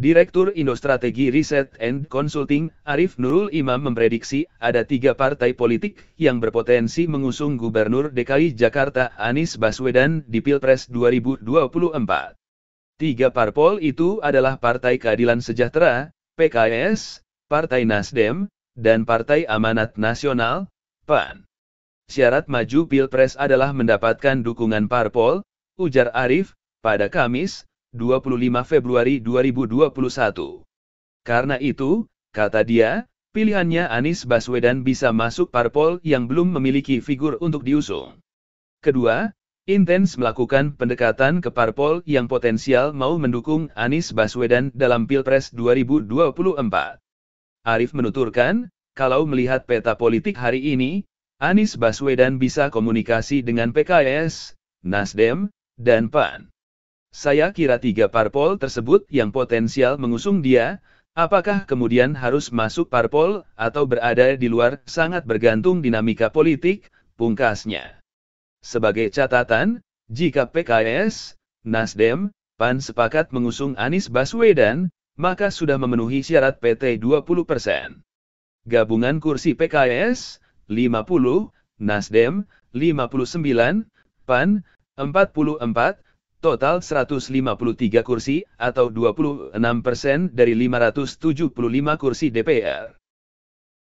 Direktur Indostrategi Riset and Consulting, Arif Nurul Imam memprediksi ada tiga partai politik yang berpotensi mengusung Gubernur DKI Jakarta Anies Baswedan di Pilpres 2024. Tiga parpol itu adalah Partai Keadilan Sejahtera, PKS, Partai Nasdem, dan Partai Amanat Nasional, PAN. Syarat maju Pilpres adalah mendapatkan dukungan parpol, ujar Arif, pada Kamis, 25 Februari 2021. Karena itu, kata dia, pilihannya Anies Baswedan bisa masuk parpol yang belum memiliki figur untuk diusung. Kedua, intens melakukan pendekatan ke parpol yang potensial mau mendukung Anies Baswedan dalam Pilpres 2024. Arif menuturkan, kalau melihat peta politik hari ini, Anies Baswedan bisa komunikasi dengan PKS, Nasdem, dan PAN. Saya kira tiga parpol tersebut yang potensial mengusung dia, apakah kemudian harus masuk parpol atau berada di luar sangat bergantung dinamika politik, pungkasnya. Sebagai catatan, jika PKS, Nasdem, PAN sepakat mengusung Anies Baswedan, maka sudah memenuhi syarat PT 20%. Gabungan kursi PKS, 50, Nasdem, 59, PAN, 44, total 153 kursi atau 26% dari 575 kursi DPR.